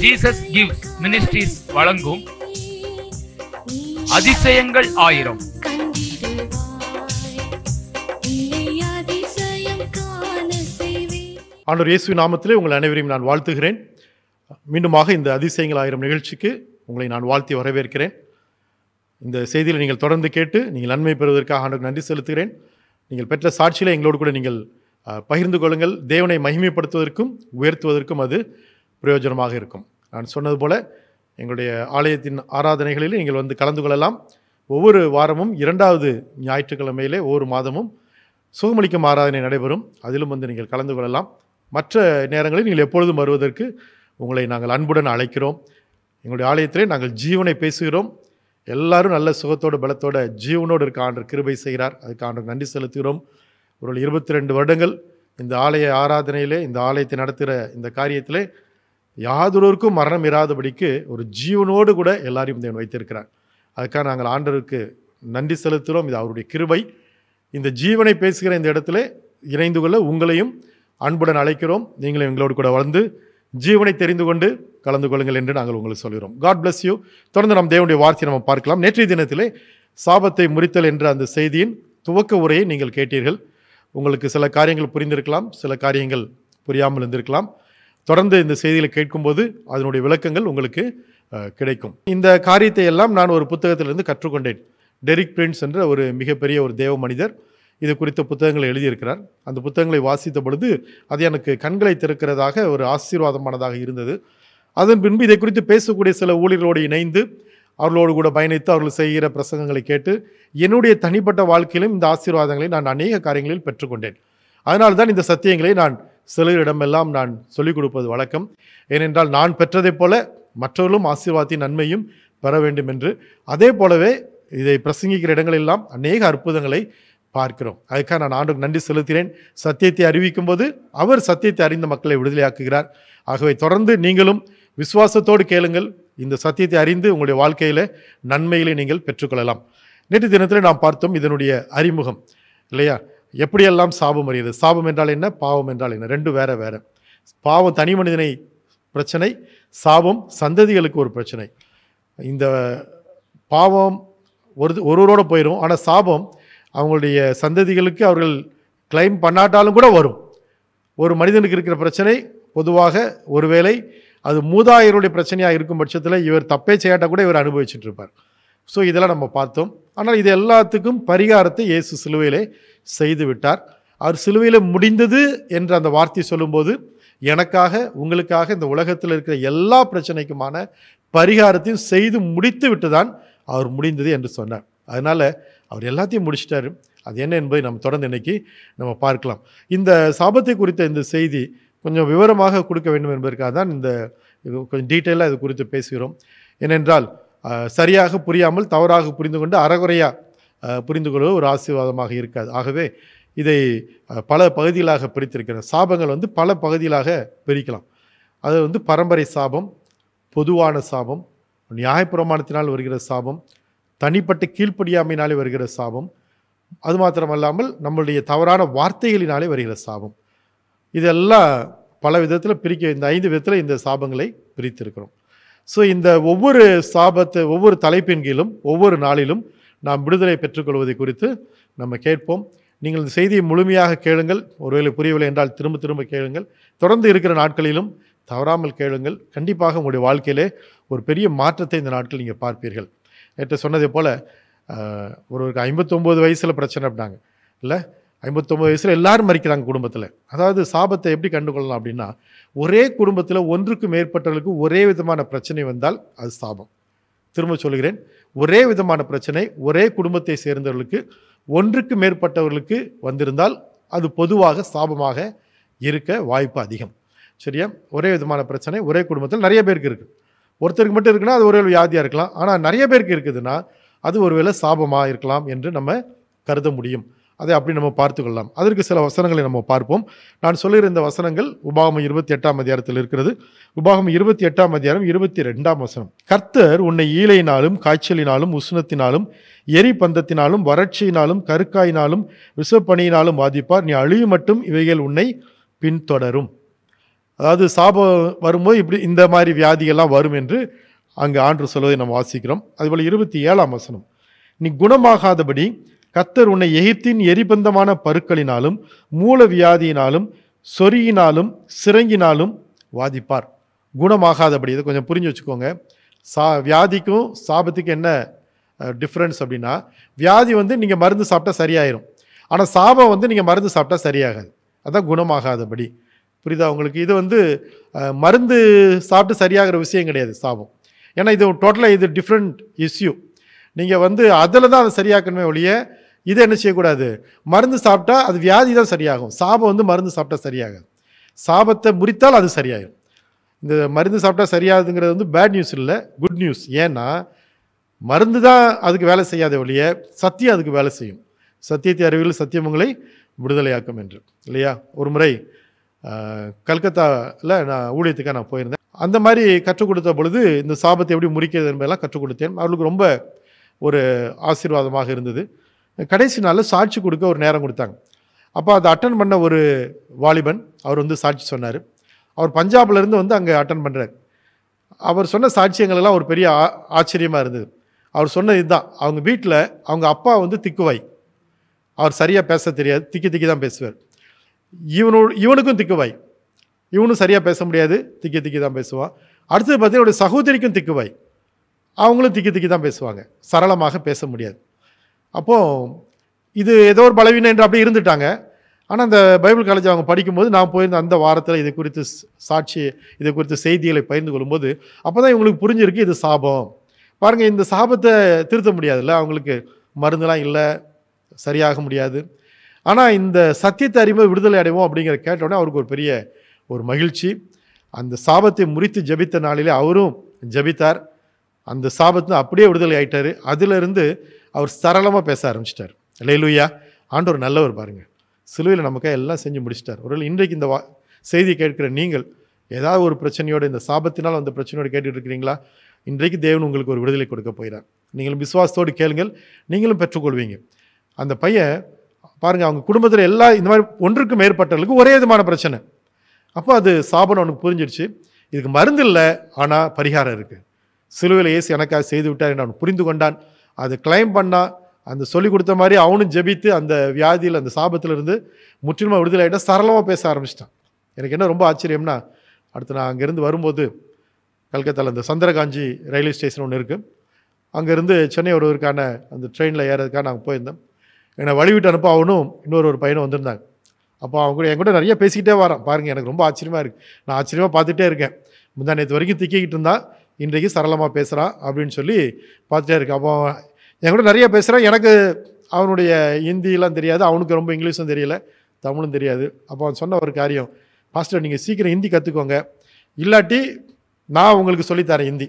Jesus give ministries வழங்கும் அதிசயங்கள் ஆயிரம் ஆண்டோர் இயேசு நாமத்திலே உங்கள் அனைவரையும் நான் வாழ்த்துகிறேன் மீண்டுமாக இந்த அதிசயங்கள் ஆயிரம் நிகழ்ச்சிக்கு உங்களை நான் வாழ்த்தி வரவேற்கிறேன் இந்த செய்தியில் நீங்கள் தொடர்ந்து கேட்டு நீங்கள் நன்மை பெறுவதற்காக ஆண்டு நன்றி செலுத்துகிறேன் நீங்கள் பெற்ற சாட்சியில் எங்களோடு கூட நீங்கள் பகிர்ந்து கொள்ளுங்கள் தேவனை மகிமைப்படுத்துவதற்கும் உயர்த்துவதற்கும் அது பிரயோஜனமாக இருக்கும் நான் சொன்னது போல் எங்களுடைய ஆலயத்தின் ஆராதனைகளில் நீங்கள் வந்து கலந்து கொள்ளலாம் ஒவ்வொரு வாரமும் இரண்டாவது ஞாயிற்றுக்கிழமையிலே ஒவ்வொரு மாதமும் சுகமளிக்கும் ஆராதனை நடைபெறும் அதிலும் வந்து நீங்கள் கலந்து கொள்ளலாம் மற்ற நேரங்களில் நீங்கள் எப்பொழுதும் வருவதற்கு உங்களை நாங்கள் அன்புடன் அழைக்கிறோம் எங்களுடைய ஆலயத்திலே நாங்கள் ஜீவனை பேசுகிறோம் எல்லாரும் நல்ல சுகத்தோடு பலத்தோட ஜீவனோடு இருக்க ஆண்டு கிருபை செய்கிறார் அதுக்கு ஆண்டு நன்றி செலுத்துகிறோம் ஒரு இருபத்தி ரெண்டு வருடங்கள் இந்த ஆலய ஆராதனையிலே இந்த ஆலயத்தை நடத்துகிற இந்த காரியத்திலே யாதொருவருக்கும் மரணம் இராதபடிக்கு ஒரு ஜீவனோடு கூட எல்லாரையும் தேவன் வைத்திருக்கிறார் அதுக்காக நாங்கள் ஆண்டவருக்கு நன்றி செலுத்துகிறோம் இது அவருடைய கிருபை இந்த ஜீவனை பேசுகிற இந்த இடத்துல இணைந்து கொள்ள உங்களையும் அன்புடன் அழைக்கிறோம் நீங்களும் எங்களோடு கூட வளர்ந்து ஜீவனை தெரிந்து கொண்டு கலந்து கொள்ளுங்கள் என்று நாங்கள் உங்களுக்கு சொல்கிறோம் காட் பிளஸ் யூ தொடர்ந்து நம் தேவனுடைய வார்த்தையை நம்ம பார்க்கலாம் நேற்றைய தினத்திலே சாபத்தை முறித்தல் என்ற அந்த செய்தியின் துவக்க உரையை நீங்கள் கேட்டீர்கள் உங்களுக்கு சில காரியங்கள் புரிந்திருக்கலாம் சில காரியங்கள் புரியாமல் இருந்திருக்கலாம் தொடர்ந்து இந்த செய்திகளை கேட்கும்போது அதனுடைய விளக்கங்கள் உங்களுக்கு கிடைக்கும் இந்த காரியத்தை எல்லாம் நான் ஒரு புத்தகத்திலிருந்து கற்றுக்கொண்டேன் டெரிக் பிரின்ஸ் என்ற ஒரு மிகப்பெரிய ஒரு தேவ மனிதர் இது குறித்த புத்தகங்களை எழுதியிருக்கிறார் அந்த புத்தகங்களை வாசித்த பொழுது அது எனக்கு கண்களை திறக்கிறதாக ஒரு ஆசீர்வாதமானதாக இருந்தது அதன் பின்பு இதை குறித்து பேசக்கூடிய சில ஊழியர்களோடு இணைந்து அவர்களோடு கூட பயணித்து அவர்கள் செய்கிற பிரசங்கங்களை கேட்டு என்னுடைய தனிப்பட்ட வாழ்க்கையிலும் இந்த ஆசீர்வாதங்களை நான் அநேக காரியங்களில் பெற்றுக்கொண்டேன் அதனால்தான் இந்த சத்தியங்களை நான் சிலரிடமெல்லாம் நான் சொல்லிக் கொடுப்பது வழக்கம் ஏனென்றால் நான் பெற்றதைப் போல மற்றவர்களும் ஆசீர்வாதத்தின் நன்மையும் பெற வேண்டும் என்று அதே போலவே இதை பிரசங்கிக்கிற இடங்களெல்லாம் அநேக அற்புதங்களை பார்க்கிறோம் அதுக்காக நான் ஆண்டுக்கு நன்றி செலுத்தினேன் சத்தியத்தை அறிவிக்கும் போது அவர் சத்தியத்தை அறிந்த மக்களை விடுதலையாக்குகிறார் ஆகவே தொடர்ந்து நீங்களும் விசுவாசத்தோடு கேளுங்கள் இந்த சத்தியத்தை அறிந்து உங்களுடைய வாழ்க்கையில் நன்மைகளை நீங்கள் பெற்றுக்கொள்ளலாம் நேற்று தினத்தில் நாம் பார்த்தோம் இதனுடைய அறிமுகம் இல்லையா எப்படியெல்லாம் சாபம் அறியுது சாபம் என்றால் என்ன பாவம் என்றால் என்ன ரெண்டு வேற வேற பாவம் தனி மனிதனை பிரச்சனை சாபம் சந்ததிகளுக்கு ஒரு பிரச்சனை இந்த பாவம் ஒரு ஒருவரோடு போயிடும் ஆனால் சாபம் அவங்களுடைய சந்ததிகளுக்கு அவர்கள் கிளைம் பண்ணாட்டாலும் கூட வரும் ஒரு மனிதனுக்கு இருக்கிற பிரச்சனை பொதுவாக ஒருவேளை அது மூதாயருடைய பிரச்சனையாக இருக்கும் பட்சத்தில் இவர் தப்பே செய்யாட்டால் கூட இவர் அனுபவிச்சுட்டு இருப்பார் ஸோ இதெல்லாம் நம்ம பார்த்தோம் ஆனால் இது எல்லாத்துக்கும் பரிகாரத்தை இயேசு சிலுவையிலே செய்து விட்டார் அவர் சிலுவையில் முடிந்தது என்று அந்த வார்த்தை சொல்லும்போது எனக்காக உங்களுக்காக இந்த உலகத்தில் இருக்கிற எல்லா பிரச்சனைக்குமான பரிகாரத்தையும் செய்து முடித்து விட்டு தான் அவர் முடிந்தது என்று சொன்னார் அதனால் அவர் எல்லாத்தையும் முடிச்சிட்டாரு அது என்ன என்பதை நம்ம தொடர்ந்து இன்னைக்கு நம்ம பார்க்கலாம் இந்த சாபத்தை குறித்த இந்த செய்தி கொஞ்சம் விவரமாக கொடுக்க வேண்டும் என்பதற்காக தான் இந்த கொஞ்சம் டீட்டெயிலாக இது குறித்து பேசுகிறோம் ஏனென்றால் சரியாக புரியாமல் தவறாக புரிந்து கொண்டு அறகுறையாக புரிந்து கொள்வது ஒரு ஆசீர்வாதமாக இருக்காது ஆகவே இதை பல பகுதிகளாக பிரித்திருக்கிற சாபங்கள் வந்து பல பகுதிகளாக பிரிக்கலாம் அது வந்து பரம்பரை சாபம் பொதுவான சாபம் நியாயப்பிரமாணத்தினால் வருகிற சாபம் தனிப்பட்ட கீழ்ப்படியாமையினாலே வருகிற சாபம் அது மாத்திரமல்லாமல் நம்மளுடைய தவறான வார்த்தைகளினாலே வருகிற சாபம் இதெல்லாம் பல விதத்தில் பிரிக்க இந்த ஐந்து விதத்தில் இந்த சாபங்களை பிரித்திருக்கிறோம் ஸோ இந்த ஒவ்வொரு சாபத்து ஒவ்வொரு தலைப்பின் கீழும் ஒவ்வொரு நாளிலும் நாம் விடுதலை பெற்றுக்கொள்வதை குறித்து நம்ம கேட்போம் நீங்கள் இந்த செய்தியை முழுமையாக கேளுங்கள் ஒருவேளை புரியவில்லை என்றால் திரும்ப திரும்ப கேளுங்கள் தொடர்ந்து இருக்கிற நாட்களிலும் தவறாமல் கேளுங்கள் கண்டிப்பாக உங்களுடைய வாழ்க்கையிலே ஒரு பெரிய மாற்றத்தை இந்த நாட்கள் நீங்கள் பார்ப்பீர்கள் நேற்று சொன்னதை போல் ஒருவருக்கு ஐம்பத்தொம்போது வயசில் பிரச்சனை அப்படின்னாங்க இல்லை ஐம்பத்தொம்பது வயசில் எல்லாரும் மறிக்கிறாங்க குடும்பத்தில் அதாவது சாபத்தை எப்படி கண்டுகொள்ளலாம் அப்படின்னா ஒரே குடும்பத்தில் ஒன்றுக்கு மேற்பட்டவர்களுக்கு ஒரே விதமான பிரச்சனை வந்தால் அது சாபம் திரும்ப சொல்கிறேன் ஒரே விதமான பிரச்சனை ஒரே குடும்பத்தை சேர்ந்தவர்களுக்கு ஒன்றுக்கு மேற்பட்டவர்களுக்கு வந்திருந்தால் அது பொதுவாக சாபமாக இருக்க வாய்ப்பு அதிகம் சரியா ஒரே விதமான பிரச்சனை ஒரே குடும்பத்தில் நிறைய பேருக்கு இருக்குது ஒருத்தருக்கு மட்டும் இருக்குன்னா அது ஒரே வியாதியாக இருக்கலாம் ஆனால் நிறைய பேருக்கு இருக்குதுன்னா அது ஒருவேளை சாபமாக இருக்கலாம் என்று நம்ம கருத முடியும் அதை அப்படி நம்ம பார்த்து கொள்ளலாம் அதற்கு சில வசனங்களை நம்ம பார்ப்போம் நான் சொல்லியிருந்த வசனங்கள் உபாகம் இருபத்தி எட்டாம் அதிகாரத்தில் இருக்கிறது உபாகம் இருபத்தி எட்டாம் அதிகாரம் இருபத்தி ரெண்டாம் வசனம் கர்த்தர் உன்னை ஈழையினாலும் காய்ச்சலினாலும் உஷ்ணத்தினாலும் எரி பந்தத்தினாலும் வறட்சியினாலும் கருக்காயினாலும் விஷப்பணியினாலும் பாதிப்பார் நீ அழிவு மட்டும் இவைகள் உன்னை பின்தொடரும் அதாவது சாபம் வரும்போது இப்படி இந்த மாதிரி வியாதிகள்லாம் வரும் என்று அங்கு ஆண்டு சொல்வதை நம்ம வாசிக்கிறோம் அதுபோல் இருபத்தி ஏழாம் வசனம் நீ குணமாகாதபடி கத்தர் உன்னை எகிப்தின் எரிபந்தமான பருக்களினாலும் மூல வியாதியினாலும் சொறியினாலும் சிறங்கினாலும் வாதிப்பார் குணமாகாதபடி இதை கொஞ்சம் புரிஞ்சு வச்சுக்கோங்க சா வியாதிக்கும் சாபத்துக்கும் என்ன டிஃப்ரென்ஸ் அப்படின்னா வியாதி வந்து நீங்கள் மருந்து சாப்பிட்டா சரியாயிரும் ஆனால் சாபம் வந்து நீங்கள் மருந்து சாப்பிட்டா சரியாகாது அதான் குணமாகாதபடி புரியுதா உங்களுக்கு இது வந்து மருந்து சாப்பிட்டு சரியாகிற விஷயம் கிடையாது சாபம் ஏன்னா இது டோட்டலாக இது டிஃப்ரெண்ட் இஷ்யூ நீங்கள் வந்து அதில் தான் அதை சரியாக்கணுமே ஒழிய இதை என்ன செய்யக்கூடாது மருந்து சாப்பிட்டா அது வியாதி தான் சரியாகும் சாபம் வந்து மருந்து சாப்பிட்டா சரியாகாது சாபத்தை முறித்தால் அது சரியாகும் இந்த மருந்து சாப்பிட்டா சரியாகுதுங்கிறது வந்து பேட் நியூஸ் இல்லை குட் நியூஸ் ஏன்னா மருந்து தான் அதுக்கு வேலை செய்யாத ஒழிய சத்தியம் அதுக்கு வேலை செய்யும் சத்தியத்தை அறிவியல் சத்தியமங்களை விடுதலையாக்கும் என்று இல்லையா ஒரு முறை கல்கத்தாவில் நான் ஊழியத்துக்காக நான் போயிருந்தேன் அந்த மாதிரி கற்றுக் கொடுத்த பொழுது இந்த சாபத்தை எப்படி முறிக்கிறது என்பதெல்லாம் கற்றுக் கொடுத்தேன் அவர்களுக்கு ரொம்ப ஒரு ஆசீர்வாதமாக இருந்தது கடைசி நாளில் சாட்சி கொடுக்க ஒரு நேரம் கொடுத்தாங்க அப்போ அதை அட்டன் பண்ண ஒரு வாலிபன் அவர் வந்து சாட்சி சொன்னார் அவர் பஞ்சாப்லேருந்து வந்து அங்கே அட்டன் பண்ணுறார் அவர் சொன்ன சாட்சியங்களெல்லாம் ஒரு பெரிய ஆச்சரியமாக இருந்தது அவர் சொன்னது இதுதான் அவங்க வீட்டில் அவங்க அப்பா வந்து திக்குவாய் அவர் சரியாக பேச தெரியாது திக்கி திக்கி தான் பேசுவார் இவனு இவனுக்கும் திக்குவாய் இவனும் சரியாக பேச முடியாது திக்கி திக்கி தான் பேசுவான் அடுத்தது பார்த்தீங்கன்னா சகோதரிக்கும் திக்குவாய் அவங்களும் திக்கி திக்கி தான் பேசுவாங்க சரளமாக பேச முடியாது அப்போது இது ஏதோ ஒரு பலவீனம் என்று அப்படி இருந்துட்டாங்க ஆனால் அந்த பைபிள் காலேஜ் அவங்க படிக்கும்போது நான் போயிருந்த அந்த வாரத்தில் இது குறித்து சாட்சி இது குறித்து செய்திகளை பகிர்ந்து கொள்ளும்போது அப்போ தான் இவங்களுக்கு புரிஞ்சிருக்கு இது சாபம் பாருங்கள் இந்த சாபத்தை திருத்த முடியாதுல்ல அவங்களுக்கு மருந்துலாம் இல்லை சரியாக முடியாது ஆனால் இந்த சத்தியத்தை அறிமுக விடுதலை அடைவோம் அப்படிங்கிற கேட்டோடனே அவருக்கு ஒரு பெரிய ஒரு மகிழ்ச்சி அந்த சாபத்தை முறித்து ஜபித்த நாளிலே அவரும் ஜபித்தார் அந்த சாபத்தை அப்படியே விடுதலை ஆயிட்டார் அதிலிருந்து அவர் சரளமாக பேச ஆரம்பிச்சிட்டார் லேலுயா ஒரு நல்லவர் பாருங்கள் சிலுவையில் நமக்காக எல்லாம் செஞ்சு முடிச்சிட்டார் ஒரு இன்றைக்கு இந்த வா செய்தி கேட்கிற நீங்கள் ஏதாவது ஒரு பிரச்சனையோடு இந்த சாபத்தினால் அந்த பிரச்சனையோடு கேட்டுகிட்டு இருக்கிறீங்களா இன்றைக்கு தேவன் உங்களுக்கு ஒரு விடுதலை கொடுக்க போகிறார் நீங்களும் விசுவாசத்தோடு கேளுங்கள் நீங்களும் பெற்றுக்கொள்வீங்க அந்த பையன் பாருங்கள் அவங்க குடும்பத்தில் எல்லா இந்த மாதிரி ஒன்றுக்கும் மேற்பட்டவர்களுக்கு ஒரே விதமான பிரச்சனை அப்போ அது சாபம் அவனுக்கு புரிஞ்சிடுச்சு இதுக்கு மருந்து இல்லை ஆனால் பரிகாரம் இருக்குது சிலுவையில் ஏசி எனக்காக செய்து விட்டார் என்று அவன் புரிந்து கொண்டான் அது கிளைம் பண்ணால் அந்த சொல்லி கொடுத்த மாதிரி அவனும் ஜெபித்து அந்த வியாதியில் அந்த சாபத்திலிருந்து முற்றிலுமாக விடுதலை ஆகிட்டா சரளமாக பேச ஆரம்பிச்சிட்டான் எனக்கு என்ன ரொம்ப ஆச்சரியம்னா அடுத்து நான் அங்கேருந்து வரும்போது கல்கத்தாவில் அந்த சந்திரகாஞ்சி ரயில்வே ஸ்டேஷன் ஒன்று இருக்குது அங்கேருந்து சென்னை ஒருவருக்கான அந்த ட்ரெயினில் ஏறதுக்காக நாங்கள் போயிருந்தோம் என்னை வழிவிட்டு அனுப்ப அவனும் இன்னொரு ஒரு பையனும் வந்திருந்தாங்க அப்போ அவங்க கூட என் கூட நிறைய பேசிக்கிட்டே வரான் பாருங்கள் எனக்கு ரொம்ப ஆச்சரியமாக இருக்குது நான் ஆச்சரியமாக பார்த்துட்டே இருக்கேன் முந்தா நேற்று வரைக்கும் திக்கிக்கிட்டு இருந்தால் இன்றைக்கு சரளமாக பேசுகிறான் அப்படின்னு சொல்லி பார்த்துட்டே இருக்கு அப்போ என் கூட நிறைய பேசுகிறான் எனக்கு அவனுடைய ஹிந்திலாம் தெரியாது அவனுக்கு ரொம்ப இங்கிலீஷும் தெரியல தமிழும் தெரியாது அப்போ அவன் சொன்ன ஒரு காரியம் பாஸ்டர் நீங்கள் சீக்கிரம் ஹிந்தி கற்றுக்கோங்க இல்லாட்டி நான் உங்களுக்கு சொல்லித்தரேன் ஹிந்தி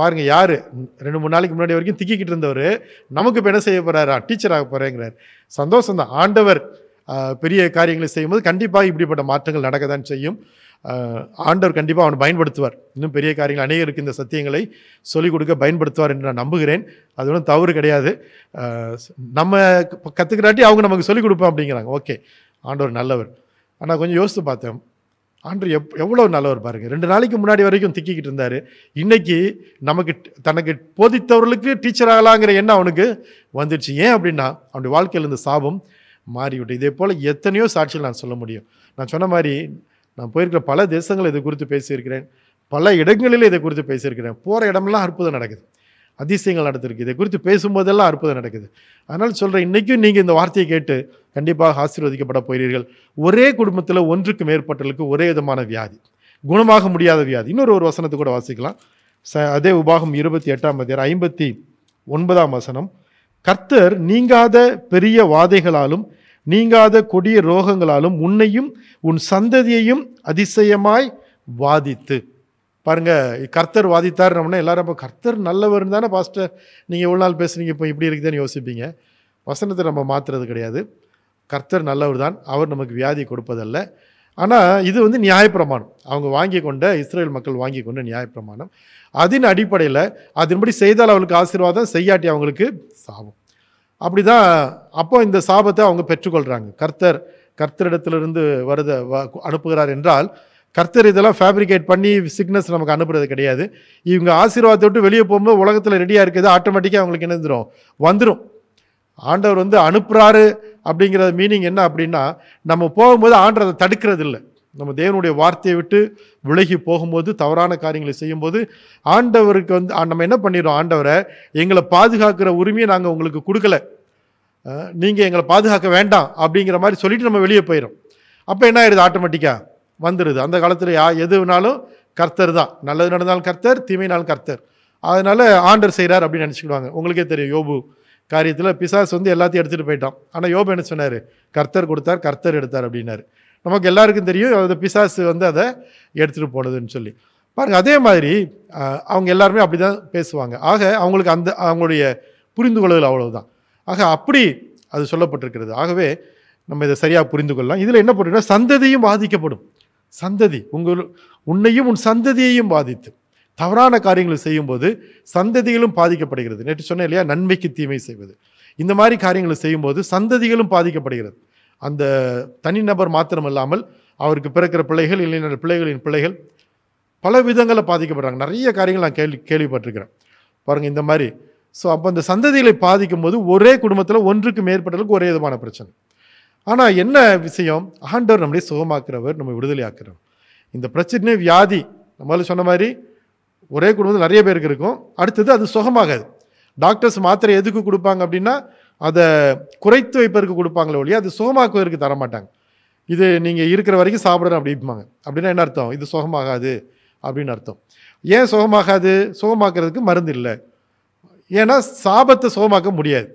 பாருங்கள் யார் ரெண்டு மூணு நாளைக்கு முன்னாடி வரைக்கும் திக்கிக்கிட்டு இருந்தவர் நமக்கு இப்போ என்ன செய்ய போகிறாரா டீச்சர் ஆக போகிறேங்கிறார் சந்தோஷம் தான் ஆண்டவர் பெரிய காரியங்களை செய்யும்போது கண்டிப்பாக இப்படிப்பட்ட மாற்றங்கள் நடக்க தான் செய்யும் ஆண்டவர் கண்டிப்பாக அவனை பயன்படுத்துவார் இன்னும் பெரிய காரியங்கள் அநேகருக்கு இந்த சத்தியங்களை சொல்லிக் கொடுக்க பயன்படுத்துவார் என்று நான் நம்புகிறேன் அது ஒன்றும் தவறு கிடையாது நம்ம கற்றுக்கிறாட்டி அவங்க நமக்கு சொல்லிக் கொடுப்போம் அப்படிங்கிறாங்க ஓகே ஆண்டவர் நல்லவர் ஆனால் கொஞ்சம் யோசித்து பார்த்தேன் ஆண்டு எப் எவ்வளோ நல்லவர் பாருங்கள் ரெண்டு நாளைக்கு முன்னாடி வரைக்கும் திக்கிக்கிட்டு இருந்தார் இன்றைக்கி நமக்கு தனக்கு போதித்தவர்களுக்கு டீச்சர் ஆகலாங்கிற எண்ணம் அவனுக்கு வந்துடுச்சு ஏன் அப்படின்னா அவனுடைய வாழ்க்கையில் இந்த சாபம் மாறிவிட்டு இதே போல் எத்தனையோ சாட்சிகள் நான் சொல்ல முடியும் நான் சொன்ன மாதிரி நான் போயிருக்கிற பல தேசங்கள் இதை குறித்து பேசியிருக்கிறேன் பல இடங்களில் இதை குறித்து பேசியிருக்கிறேன் போகிற இடமெல்லாம் அற்புதம் நடக்குது அதிசயங்கள் நடத்திருக்கு இதை குறித்து பேசும்போதெல்லாம் அற்புதம் நடக்குது அதனால் சொல்கிறேன் இன்றைக்கும் நீங்கள் இந்த வார்த்தையை கேட்டு கண்டிப்பாக ஆசீர்வதிக்கப்பட போகிறீர்கள் ஒரே குடும்பத்தில் ஒன்றுக்கு மேற்பட்டவர்களுக்கு ஒரே விதமான வியாதி குணமாக முடியாத வியாதி இன்னொரு ஒரு வசனத்தை கூட வாசிக்கலாம் ச அதே உபாகம் இருபத்தி எட்டாம் தேர் ஐம்பத்தி ஒன்பதாம் வசனம் கர்த்தர் நீங்காத பெரிய வாதைகளாலும் நீங்காத கொடிய ரோகங்களாலும் உன்னையும் உன் சந்ததியையும் அதிசயமாய் வாதித்து பாருங்க கர்த்தர் வாதித்தார் நம்மனா எல்லாரும் இப்போ கர்த்தர் நல்லவர்னு தானே பாஸ்டர் நீங்கள் எவ்வளோ நாள் பேசுனீங்க இப்போ இப்படி இருக்குதுன்னு யோசிப்பீங்க வசனத்தை நம்ம மாற்றுறது கிடையாது கர்த்தர் நல்லவர் தான் அவர் நமக்கு வியாதி கொடுப்பதல்ல ஆனால் இது வந்து நியாயப்பிரமாணம் அவங்க வாங்கி கொண்ட இஸ்ரேல் மக்கள் வாங்கி கொண்ட நியாயப்பிரமாணம் அதன் அடிப்படையில் அதன்படி செய்தால் அவளுக்கு ஆசீர்வாதம் செய்யாட்டி அவங்களுக்கு சாபம் அப்படி தான் அப்போ இந்த சாபத்தை அவங்க பெற்றுக்கொள்கிறாங்க கர்த்தர் கர்த்தரிடத்திலிருந்து வருத அனுப்புகிறார் என்றால் கர்த்தர் இதெல்லாம் ஃபேப்ரிகேட் பண்ணி சிக்னஸ் நமக்கு அனுப்புறது கிடையாது இவங்க ஆசீர்வாதத்தை விட்டு வெளியே போகும்போது உலகத்தில் ரெடியாக இருக்கிறது ஆட்டோமேட்டிக்காக அவங்களுக்கு என்ன வந்துடும் வந்துடும் ஆண்டவர் வந்து அனுப்புகிறாரு அப்படிங்கிற மீனிங் என்ன அப்படின்னா நம்ம போகும்போது ஆண்டவர் அதை தடுக்கிறது இல்லை நம்ம தேவனுடைய வார்த்தையை விட்டு விலகி போகும்போது தவறான காரியங்களை செய்யும்போது ஆண்டவருக்கு வந்து நம்ம என்ன பண்ணிடுறோம் ஆண்டவரை எங்களை பாதுகாக்கிற உரிமையை நாங்கள் உங்களுக்கு கொடுக்கல நீங்கள் எங்களை பாதுகாக்க வேண்டாம் அப்படிங்கிற மாதிரி சொல்லிட்டு நம்ம வெளியே போயிடும் அப்போ என்ன ஆயிடுது ஆட்டோமேட்டிக்காக வந்துடுது அந்த காலத்தில் யா எதுனாலும் கர்த்தர் தான் நல்லது நடந்தாலும் கர்த்தர் தீமைனாலும் கர்த்தர் அதனால் ஆண்டர் செய்கிறார் அப்படின்னு நினச்சிக்கிடுவாங்க உங்களுக்கே தெரியும் யோபு காரியத்தில் பிசாஸ் வந்து எல்லாத்தையும் எடுத்துகிட்டு போயிட்டான் ஆனால் யோபு என்ன சொன்னார் கர்த்தர் கொடுத்தார் கர்த்தர் எடுத்தார் அப்படின்னாரு நமக்கு எல்லாருக்கும் தெரியும் அது பிசாசு வந்து அதை எடுத்துகிட்டு போனதுன்னு சொல்லி பாருங்கள் அதே மாதிரி அவங்க எல்லாருமே அப்படி தான் பேசுவாங்க ஆக அவங்களுக்கு அந்த அவங்களுடைய புரிந்து கொள்ளுதல் அவ்வளவுதான் ஆக அப்படி அது சொல்லப்பட்டிருக்கிறது ஆகவே நம்ம இதை சரியாக புரிந்து கொள்ளலாம் இதில் என்ன பண்ணுறோம்னா சந்ததியும் பாதிக்கப்படும் சந்ததி உங்கள் உன்னையும் உன் சந்ததியையும் பாதித்து தவறான காரியங்களை செய்யும்போது சந்ததிகளும் பாதிக்கப்படுகிறது நேற்று சொன்னேன் இல்லையா நன்மைக்கு தீமை செய்வது இந்த மாதிரி காரியங்களை செய்யும்போது சந்ததிகளும் பாதிக்கப்படுகிறது அந்த தனிநபர் மாத்திரமில்லாமல் அவருக்கு பிறக்கிற பிள்ளைகள் இல்லைன்னா பிள்ளைகளின் பிள்ளைகள் பல விதங்களில் பாதிக்கப்படுறாங்க நிறைய காரியங்கள் நான் கேள்வி கேள்விப்பட்டிருக்கிறேன் பாருங்கள் இந்த மாதிரி ஸோ அப்போ அந்த சந்ததிகளை பாதிக்கும் போது ஒரே குடும்பத்தில் ஒன்றுக்கு மேற்பட்டவர்களுக்கு ஒரே விதமான பிரச்சனை ஆனால் என்ன விஷயம் ஆண்டவர் நம்மளே சுகமாக்குறவர் நம்ம விடுதலை ஆக்குறவர் இந்த பிரச்சனை வியாதி நம்மளால சொன்ன மாதிரி ஒரே குடும்பத்தில் நிறைய பேருக்கு இருக்கும் அடுத்தது அது சுகமாகாது டாக்டர்ஸ் மாத்திரை எதுக்கு கொடுப்பாங்க அப்படின்னா அதை குறைத்து வைப்பதற்கு கொடுப்பாங்களே ஒழிய அது சுகமாக்குவதற்கு தரமாட்டாங்க இது நீங்கள் இருக்கிற வரைக்கும் சாப்பிடணும் அப்படிம்பாங்க அப்படின்னா என்ன அர்த்தம் இது சுகமாகாது அப்படின்னு அர்த்தம் ஏன் சுகமாகாது சுகமாக்குறதுக்கு மருந்து இல்லை ஏன்னா சாபத்தை சுகமாக்க முடியாது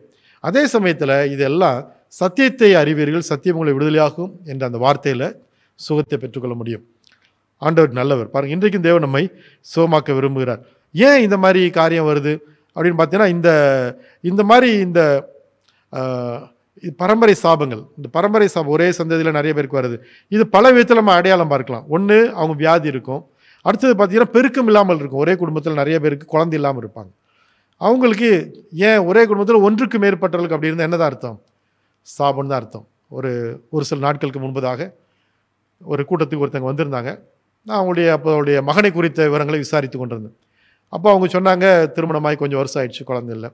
அதே சமயத்தில் இதெல்லாம் சத்தியத்தை அறிவீர்கள் சத்தியம் உங்களை விடுதலையாகும் என்ற அந்த வார்த்தையில் சுகத்தை பெற்றுக்கொள்ள முடியும் ஆண்டவர் நல்லவர் பாருங்கள் இன்றைக்கும் தேவ நம்மை சுகமாக்க விரும்புகிறார் ஏன் இந்த மாதிரி காரியம் வருது அப்படின்னு பார்த்தீங்கன்னா இந்த இந்த மாதிரி இந்த பரம்பரை சாபங்கள் இந்த பரம்பரை சாபம் ஒரே சந்ததியில் நிறைய பேருக்கு வருது இது பல விதத்தில் நம்ம அடையாளம் பார்க்கலாம் ஒன்று அவங்க வியாதி இருக்கும் அடுத்தது பார்த்திங்கன்னா பெருக்கம் இல்லாமல் இருக்கும் ஒரே குடும்பத்தில் நிறைய பேருக்கு குழந்தை இல்லாமல் இருப்பாங்க அவங்களுக்கு ஏன் ஒரே குடும்பத்தில் ஒன்றுக்கு மேற்பட்டவர்களுக்கு அப்படி இருந்தால் என்னதான் அர்த்தம் சாபம் தான் அர்த்தம் ஒரு ஒரு சில நாட்களுக்கு முன்பதாக ஒரு கூட்டத்துக்கு ஒருத்தங்க வந்திருந்தாங்க நான் அவங்களுடைய அப்போ அவருடைய மகனை குறித்த விவரங்களை விசாரித்து கொண்டிருந்தேன் அப்போ அவங்க சொன்னாங்க திருமணமாகி கொஞ்சம் வருஷம் ஆயிடுச்சு குழந்தை இல்லை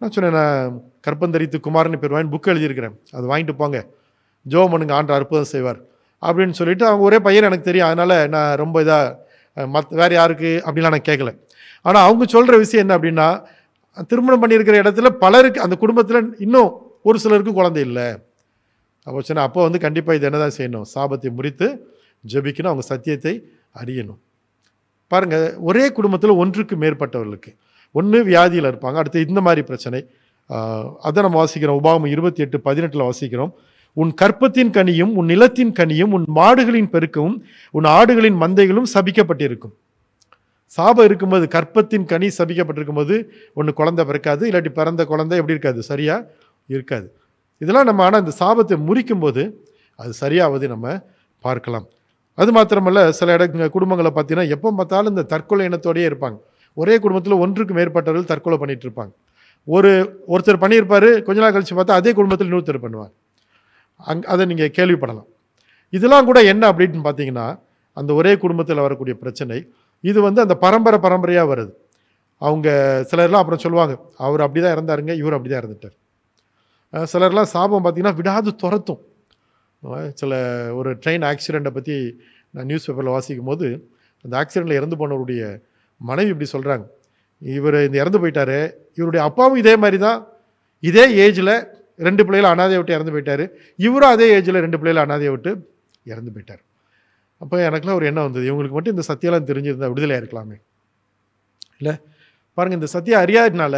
நான் சொன்னேன் நான் கற்பந்தரித்து குமார்னு பேர் வாங்கி புக் எழுதியிருக்கிறேன் அது வாங்கிட்டு போங்க ஜோ மனுங்க ஆண்டு அற்புதம் செய்வார் அப்படின்னு சொல்லிட்டு அவங்க ஒரே பையன் எனக்கு தெரியும் அதனால் நான் ரொம்ப இதாக மத் வேறு யாருக்கு அப்படின்லாம் நான் கேட்கல ஆனால் அவங்க சொல்கிற விஷயம் என்ன அப்படின்னா திருமணம் பண்ணியிருக்கிற இடத்துல பலருக்கு அந்த குடும்பத்தில் இன்னும் ஒரு சிலருக்கு குழந்தை இல்லை அப்போ சொன்னால் அப்போ வந்து கண்டிப்பாக இது என்ன தான் செய்யணும் சாபத்தை முறித்து ஜபிக்கணும் அவங்க சத்தியத்தை அறியணும் பாருங்கள் ஒரே குடும்பத்தில் ஒன்றுக்கு மேற்பட்டவர்களுக்கு ஒன்று வியாதியில் இருப்பாங்க அடுத்து இந்த மாதிரி பிரச்சனை அதை நம்ம வாசிக்கிறோம் உபாகம் இருபத்தி எட்டு பதினெட்டில் வாசிக்கிறோம் உன் கற்பத்தின் கனியும் உன் நிலத்தின் கனியும் உன் மாடுகளின் பெருக்கமும் உன் ஆடுகளின் மந்தைகளும் சபிக்கப்பட்டிருக்கும் சாபம் இருக்கும்போது கற்பத்தின் கனி சபிக்கப்பட்டிருக்கும் போது ஒன்று குழந்தை பிறக்காது இல்லாட்டி பிறந்த குழந்தை எப்படி இருக்காது சரியாக இருக்காது இதெல்லாம் நம்ம ஆனால் இந்த சாபத்தை முறிக்கும் போது அது சரியாவது நம்ம பார்க்கலாம் அது மாத்திரமல்ல சில இடங்க குடும்பங்களை பார்த்தீங்கன்னா எப்போ பார்த்தாலும் இந்த தற்கொலை இனத்தோடையே இருப்பாங்க ஒரே குடும்பத்தில் ஒன்றுக்கு மேற்பட்டவர்கள் தற்கொலை பண்ணிகிட்டு இருப்பாங்க ஒரு ஒருத்தர் பண்ணியிருப்பார் கொஞ்ச நாள் கழித்து பார்த்தா அதே குடும்பத்தில் இன்னொருத்தர் பண்ணுவார் அங் அதை நீங்கள் கேள்விப்படலாம் இதெல்லாம் கூட என்ன அப்படின்னு பார்த்தீங்கன்னா அந்த ஒரே குடும்பத்தில் வரக்கூடிய பிரச்சனை இது வந்து அந்த பரம்பரை பரம்பரையாக வருது அவங்க சிலர்லாம் அப்புறம் சொல்லுவாங்க அவர் அப்படி தான் இறந்தாருங்க இவர் அப்படி தான் இறந்துட்டார் சிலர்லாம் சாபம் பார்த்திங்கன்னா விடாது துரத்தும் சில ஒரு ட்ரெயின் ஆக்சிடெண்ட்டை பற்றி நான் நியூஸ் பேப்பரில் வாசிக்கும் போது அந்த ஆக்சிடெண்ட்டில் இறந்து போனவருடைய மனைவி இப்படி சொல்கிறாங்க இவர் இந்த இறந்து போயிட்டாரு இவருடைய அப்பாவும் இதே மாதிரி தான் இதே ஏஜில் ரெண்டு பிள்ளைகள் அனாதையை விட்டு இறந்து போயிட்டார் இவரும் அதே ஏஜில் ரெண்டு பிள்ளைகள் அனாதையை விட்டு இறந்து போயிட்டார் அப்போ எனக்குலாம் ஒரு எண்ணம் வந்தது இவங்களுக்கு மட்டும் இந்த சத்தியெல்லாம் தெரிஞ்சிருந்தால் விடுதலையாக இருக்கலாமே இல்லை பாருங்கள் இந்த சத்தியம் அறியாதனால